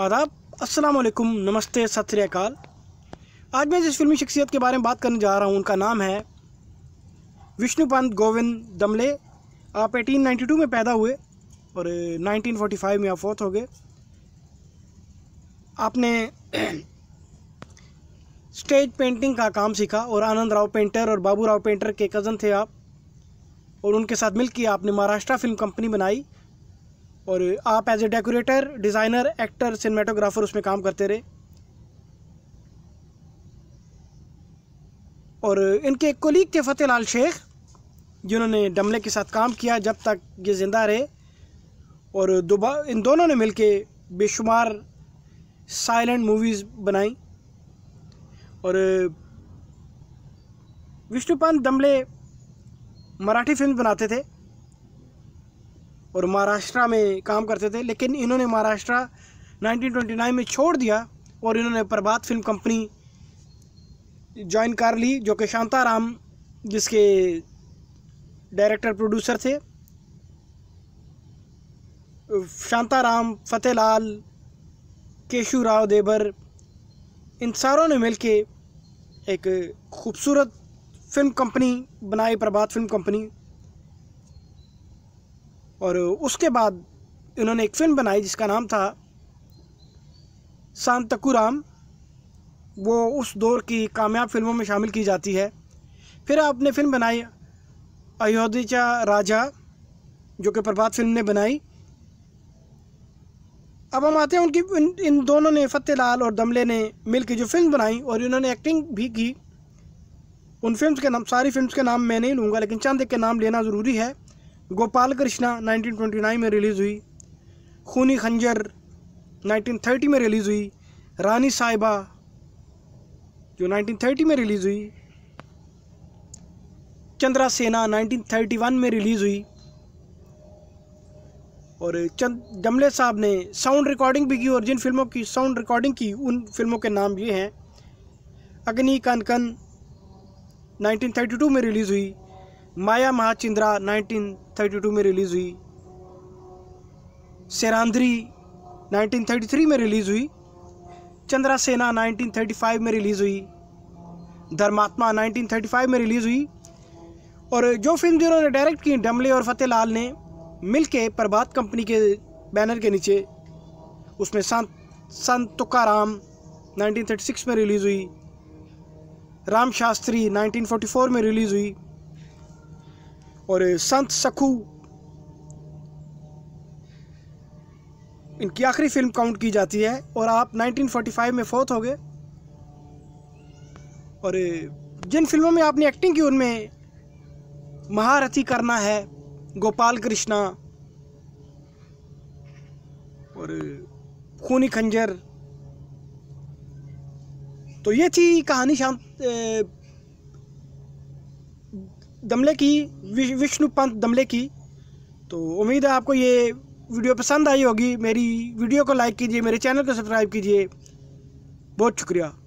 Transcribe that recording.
आदाब अस्सलाम वालेकुम नमस्ते सत श्रीकाल आज मैं जिस फिल्मी शख्सियत के बारे में बात करने जा रहा हूँ उनका नाम है विष्णुपंत गोविंद दमले आप 1892 में पैदा हुए और 1945 में आप फोर्थ हो गए आपने स्टेज पेंटिंग का काम सीखा और आनंद राव पेंटर और बाबू राव पेंटर के कज़न थे आप और उनके साथ मिलकर आपने महाराष्ट्र फिल्म कंपनी बनाई और आप as a decorator designer actor cinematographer उसमें काम करते रहे और इनके कोलीग थे फ़तेह लाल शेख जिन्होंने डमले के साथ काम किया जब तक ये ज़िंदा रहे और दो इन दोनों ने मिलके बेशुमार साइलेंट मूवीज़ बनाई और विष्णुपंत दमले मराठी फिल्म बनाते थे और महाराष्ट्र में काम करते थे लेकिन इन्होंने महाराष्ट्र 1929 में छोड़ दिया और इन्होंने प्रभात फिल्म कंपनी ज्वाइन कर ली जो कि शांताराम जिसके डायरेक्टर प्रोड्यूसर थे शांताराम फतेहलाल केशु राव देवर इन सारों ने मिलके एक खूबसूरत फिल्म कंपनी बनाई प्रभात फिल्म कंपनी और उसके बाद इन्होंने एक फिल्म बनाई जिसका नाम था सांतकुराम वो उस दौर की कामयाब फिल्मों में शामिल की जाती है फिर आपने फिल्म बनाई अयोध्या राजा जो कि प्रभात फिल्म ने बनाई अब हम आते हैं उनकी इन, इन दोनों ने फतेह लाल और दमले ने मिल जो फिल्म बनाई और इन्होंने एक्टिंग भी की उन फिल्म के नाम सारी फिल्म के नाम मैं नहीं लूँगा लेकिन चंद के नाम लेना ज़रूरी है गोपाल कृष्णा 1929 में रिलीज़ हुई खूनी खंजर 1930 में रिलीज़ हुई रानी साहिबा जो 1930 में रिलीज़ हुई चंद्रा सेना 1931 में रिलीज़ हुई और चंद जमले साहब ने साउंड रिकॉर्डिंग भी की और जिन फिल्मों की साउंड रिकॉर्डिंग की उन फिल्मों के नाम ये हैं अग्नि कनकन 1932 में रिलीज़ हुई माया महाचिंद्रा 1932 में रिलीज़ हुई सेरांद्री 1933 में रिलीज़ हुई चंद्रा सेना 1935 में रिलीज़ हुई धर्मात्मा 1935 में रिलीज़ हुई और जो फिल्म जिन्होंने डायरेक्ट की डमले और फतेह लाल ने मिल के प्रभात कंपनी के बैनर के नीचे उसमें संत संत तुकाराम 1936 में रिलीज़ हुई राम शास्त्री 1944 में रिलीज़ हुई और संत सखू इनकी आखिरी फिल्म काउंट की जाती है और आप 1945 में फोत हो गए और जिन फिल्मों में आपने एक्टिंग की उनमें महारथी करना है गोपाल कृष्णा और खूनी खंजर तो ये थी कहानी शांत दमले की विष्णु पंत दमले की तो उम्मीद है आपको ये वीडियो पसंद आई होगी मेरी वीडियो को लाइक कीजिए मेरे चैनल को सब्सक्राइब कीजिए बहुत शुक्रिया